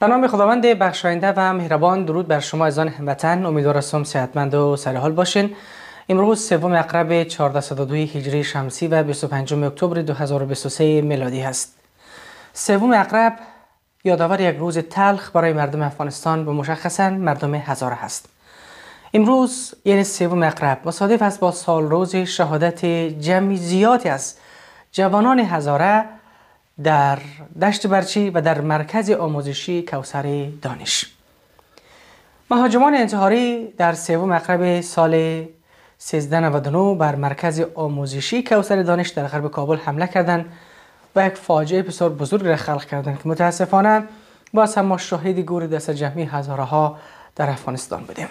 به نام خداوند بخشاینده و مهربان درود بر شما از آن هموطن امیدوار صحتمند و سرحال باشین امروز سوم اقرب 1402 هجری شمسی و 25 اکتبر 2023 میلادی هست سوم اقرب یادآور یک روز تلخ برای مردم افغانستان به مشخصا مردم هزاره هست امروز یعنی سوم اقرب مصادف است با سال روز شهادت جمعی زیادی از جوانان هزاره در دشت برچی و در مرکز آموزشی کوسر دانش مهاجمان انتحاری در سوم مقرب سال 1399 بر مرکز آموزشی کوسر دانش در غرب کابل حمله کردند و یک فاجعه بسیار بزرگ را خلق کردند که متاسفانه با هم ما شاهد گور دست جمعی هزاره ها در افغانستان بودیم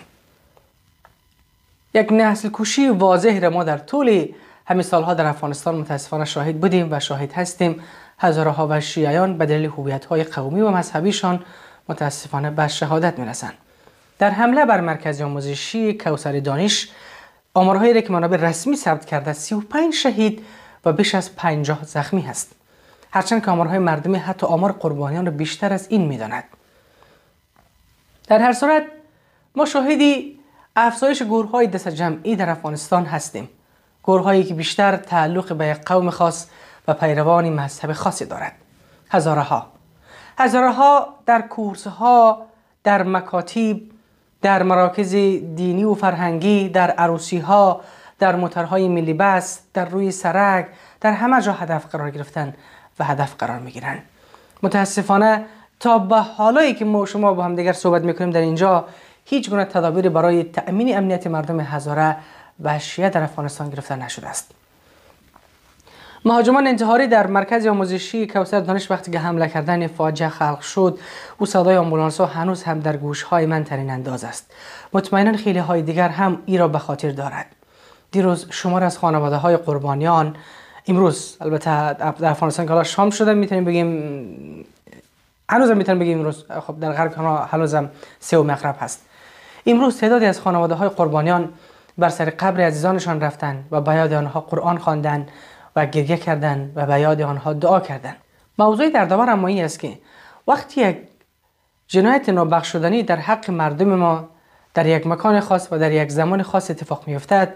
یک نسل کشی واضح را ما در طول همین سالها در افغانستان متاسفانه شاهد بودیم و شاهد هستیم هزارها و شیعیان به دلیل هویت‌های قومی و مذهبیشان متاسفانه به شهادت میرسند در حمله بر مرکز آموزشی کوسر دانش آمارهایی را که منابع رسمی ثبت کرده 35 شهید و بیش از 50 زخمی هست هرچند که آمارهای مردمی حتی آمار قربانیان را بیشتر از این میداند در هر صورت ما شاهدی افزایش های دست جمعی در افغانستان هستیم گرهایی که بیشتر تعلق به یک قوم خاص و پیروان مذهب خاصی دارد هزاره ها هزاره ها در کورس ها در مکاتیب در مراکز دینی و فرهنگی در عروسی ها در موترهای ملی بس در روی سرک در همه جا هدف قرار گرفتن و هدف قرار گیرن متاسفانه تا به حالایی که ما شما با هم دیگر صحبت میکنیم در اینجا هیچ گونه تدابیر برای تأمین امنیت مردم هزاره و شیعه در افغانستان گرفته نشده است مهاجمان انتحاری در مرکز آموزشی کوثر دانش وقتی که حمله کردن فاجعه خلق شد او صدای آمبولانس ها هنوز هم در گوش های من ترین انداز است مطمئنا خیلی های دیگر هم ای را به خاطر دارد دیروز شمار از خانواده های قربانیان امروز البته در افغانستان که شام شده میتونیم بگیم هنوز هم میتونیم بگیم امروز خب در غرب هنوز هم سه و مغرب هست امروز تعدادی از خانواده های قربانیان بر سر قبر عزیزانشان رفتن و به آنها قرآن خواندند و گریه کردند و به یاد آنها دعا کردند موضوع در اما این است که وقتی یک جنایت نابخشودنی در حق مردم ما در یک مکان خاص و در یک زمان خاص اتفاق می افتد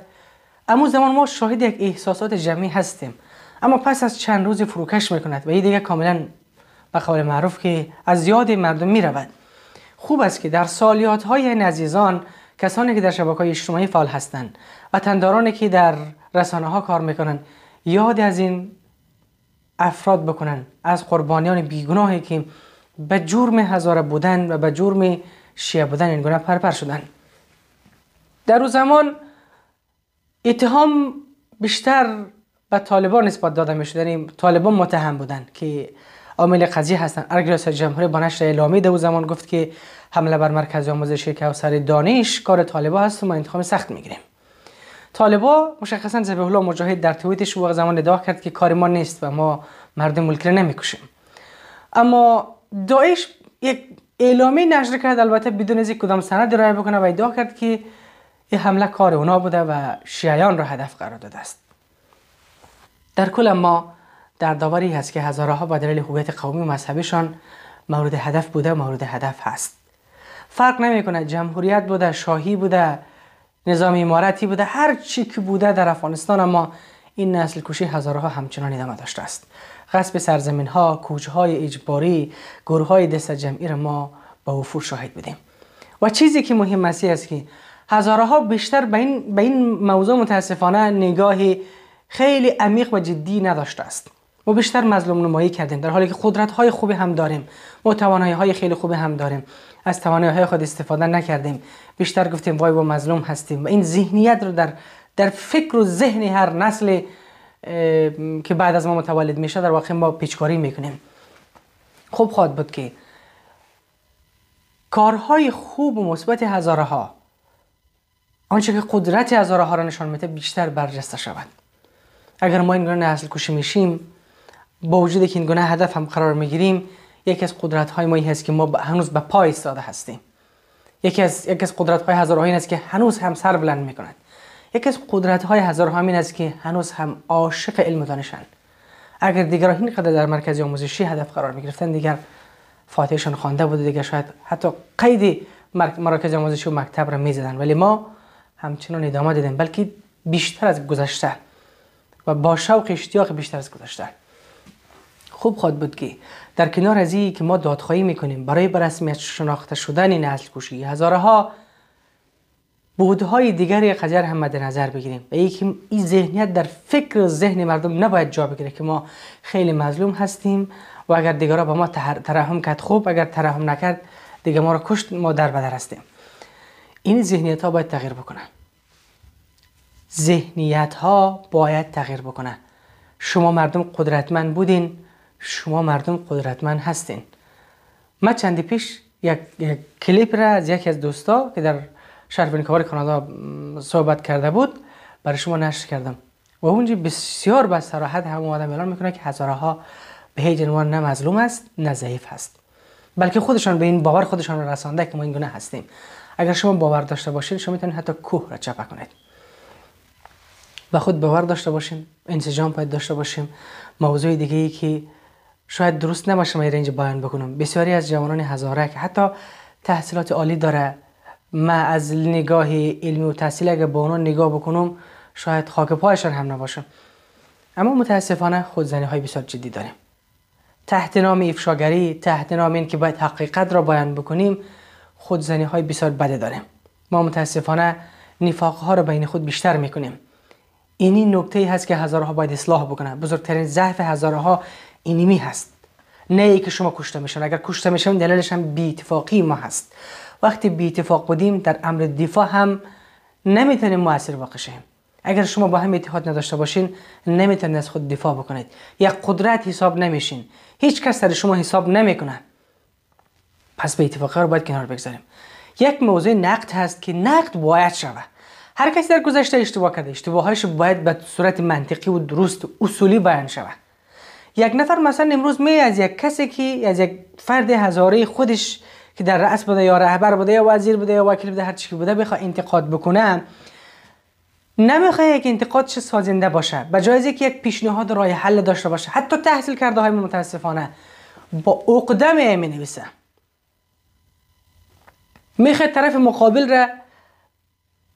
اما زمان ما شاهد یک احساسات جمعی هستیم اما پس از چند روز فروکش می و این دیگه کاملا به قول معروف که از یاد مردم می خوب است که در سالیات های عزیزان کسانی که در شبکه های اجتماعی فعال هستند و تندارانی که در رسانه ها کار میکنند یاد از این افراد بکنن از قربانیان بیگناهی که به جرم هزاره بودن و به جرم شیعه بودن این گناه پرپر شدن در او زمان اتهام بیشتر به طالبان نسبت داده می شدن یعنی طالبان متهم بودن که عامل قضیه هستن ارگراس جمهوری با نشر اعلامی در زمان گفت که حمله بر مرکز آموزشی سر دانش کار طالبان هست و ما انتخاب سخت میگیریم طالبا مشخصا زبیح الله مجاهد در توییتش واقع زمان ادعا کرد که کار ما نیست و ما مرد ملک را نمیکشیم اما داعش یک اعلامی نشر کرد البته بدون از کدام سند رای بکنه و ادعا کرد که این حمله کار اونا بوده و شیعیان را هدف قرار داده است در کل ما در داوری هست که هزارها با دلیل هویت قومی و مذهبیشان مورد هدف بوده مورد هدف هست فرق نمیکنه جمهوریت بوده شاهی بوده نظام امارتی بوده هر چی که بوده در افغانستان اما این نسل کشی هزارها همچنان ادامه داشته است غصب سرزمین ها کوچه های اجباری گروه های دست جمعی را ما با وفور شاهد بودیم و چیزی که مهم است است که هزارها بیشتر به این, به این موضوع متاسفانه نگاهی خیلی عمیق و جدی نداشته است ما بیشتر مظلوم نمایی کردیم در حالی که قدرت های خوبی هم داریم ما توانایی های خیلی خوبی هم داریم از توانایی های خود استفاده نکردیم بیشتر گفتیم وای با مظلوم هستیم و این ذهنیت رو در در فکر و ذهن هر نسل که بعد از ما متولد میشه در واقع ما پیچکاری میکنیم خوب خواهد بود که کارهای خوب و مثبت هزاره ها آنچه که قدرت هزاره ها را نشان میده بیشتر برجسته شود اگر ما این گونه نسل کشی میشیم با وجود که این گونه هدف هم قرار میگیریم یکی از قدرت های ما هست که ما هنوز به پای ایستاده هستیم یکی از یکی از قدرت های هزارها این است که هنوز هم سر بلند میکنند یکی از قدرت های هزارها این است که هنوز هم عاشق علم و دانشند اگر دیگران اینقدر در مرکز آموزشی هدف قرار گرفتند دیگر فاتحشان خوانده بود دیگر شاید حتی قید مراکز آموزشی و مکتب را میزدند، ولی ما همچنان ادامه دادیم بلکه بیشتر از گذشته و با شوق اشتیاق بیشتر از گذشته خوب خواد بود که در کنار از این که ما دادخواهی میکنیم برای به شناخته شدن نسل کشی هزارها بودهای دیگر قضیه هم در نظر بگیریم و که این ذهنیت در فکر و ذهن مردم نباید جا بگیره که ما خیلی مظلوم هستیم و اگر دیگر با ما ترحم کرد خوب اگر ترحم نکرد دیگه ما را کشت ما در بدر هستیم این ذهنیت ها باید تغییر بکنن ذهنیت ها باید تغییر بکنن شما مردم قدرتمند بودین شما مردم قدرتمند هستین من چندی پیش یک, کلیپ را از یکی از دوستا که در شهر ونکوور کانادا صحبت کرده بود برای شما نشر کردم و اونجا بسیار به صراحت هم آدم اعلان میکنه که هزاره ها به هیچ عنوان نه مظلوم است نه ضعیف هست بلکه خودشان به این باور خودشان را رسانده که ما این گونه هستیم اگر شما باور داشته باشین شما میتونید حتی کوه را چپه کنید به خود باور داشته باشیم انسجام پیدا داشته باشیم موضوع دیگه ای که شاید درست نباشه من اینجا بیان بکنم بسیاری از جوانان هزارک حتی تحصیلات عالی داره ما از نگاه علمی و تحصیل اگه به اونها نگاه بکنم شاید خاک پایشان هم نباشم اما متاسفانه خودزنی های بسیار جدی داریم تحت نام افشاگری تحت نام این که باید حقیقت را بیان بکنیم خودزنی های بسیار بده داریم ما متاسفانه نفاق ها را بین خود بیشتر میکنیم اینی نکته ای هست که هزارها باید اصلاح بکنه بزرگترین ضعف هزارها اینیمی هست نه ای که شما کشته میشن اگر کشته میشن دلیلش هم بی اتفاقی ما هست وقتی بی اتفاق بودیم در امر دفاع هم نمیتونیم موثر واقع شیم اگر شما با هم اتحاد نداشته باشین نمیتونید از خود دفاع بکنید یک قدرت حساب نمیشین هیچ کس سر شما حساب نمیکنه پس به اتفاقی رو باید کنار بگذاریم یک موضوع نقد هست که نقد باید شود هر کسی در گذشته اشتباه کرده اشتباهش باید به صورت منطقی و درست اصولی بیان شود یک نفر مثلا امروز می از یک کسی که از یک فرد هزاره خودش که در رأس بوده یا رهبر بوده یا وزیر بوده یا وکیل بوده هر چی بوده بخواه انتقاد بکنه نمیخواد یک انتقادش سازنده باشه به جای اینکه یک پیشنهاد راه حل داشته باشه حتی تحصیل کرده های متاسفانه با عقده می نویسه میخواد طرف مقابل را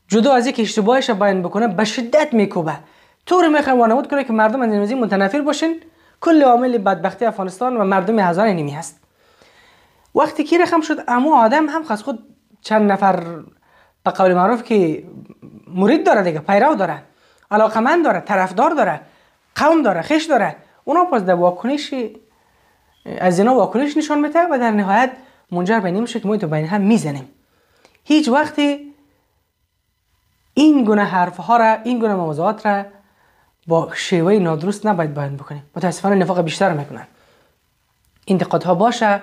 جدا از اینکه اشتباهش بیان بکنه به شدت میکوبه طور میخواه وانمود کنه که مردم از این متنفر باشین کل عامل بدبختی افغانستان و مردم هزار نیمی هست وقتی که رقم شد امو آدم هم خواست خود چند نفر به قول معروف که مرید داره دیگه پیرو داره علاقمند داره طرفدار داره قوم داره خش داره اونا پس در واکنش از اینا واکنش نشان میده و در نهایت منجر به شد که ما تو بین هم میزنیم هیچ وقتی این گونه حرف ها را این گونه موضوعات را با شیوه نادرست نباید بیان بکنیم متاسفانه نفاق بیشتر میکنن انتقادها باشه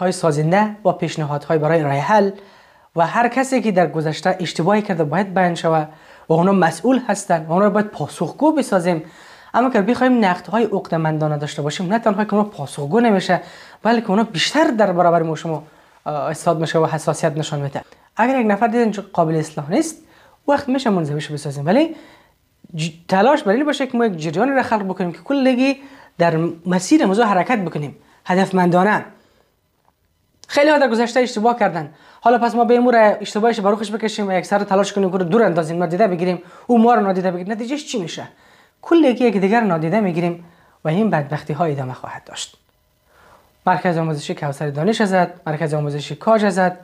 های سازنده و پیشنهادهای برای رای حل و هر کسی که در گذشته اشتباهی کرده باید بیان شوه و اونا مسئول هستند و اونا باید پاسخگو بسازیم اما که بخوایم های عقدمندانه داشته باشیم نه تنها که اونا پاسخگو نمیشه بلکه اونا بیشتر در برابر ما شما استاد میشه و حساسیت نشان میده اگر یک نفر دیدن قابل اصلاح نیست وقت میشه منظویش بسازیم ولی تلاش برای باشه که ما یک جریان را خلق بکنیم که کلگی در مسیر موضوع حرکت بکنیم هدف هدفمندانه خیلی ها در گذشته اشتباه کردن حالا پس ما به امور اشتباهش بروخش بکشیم و یک سر تلاش کنیم که دور اندازیم نادیده بگیریم او ما رو نادیده بگیریم نتیجهش چی میشه کلگی یک دیگر نادیده میگیریم و این بدبختی ها ادامه خواهد داشت مرکز آموزشی کوثر دانش ازد مرکز آموزشی کاج ازد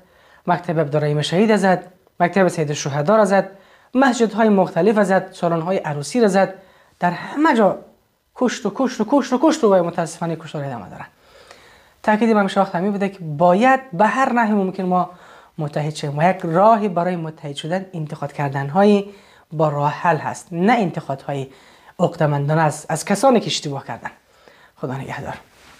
مکتب ابدارای مشهید ازد مکتب سید الشهدا ازد های مختلف زد های عروسی را زد در همه جا کشت و کشت و کشت و کشت و متاسفانه کشتار ادامه دارن تاکید امام شاه همین بوده که باید به هر نحو ممکن ما متحد شویم و یک راهی برای متحد شدن انتخاب کردن های با راه حل هست نه انتخاب های عقدمندانه از کسانی که اشتباه کردن خدا نگهدار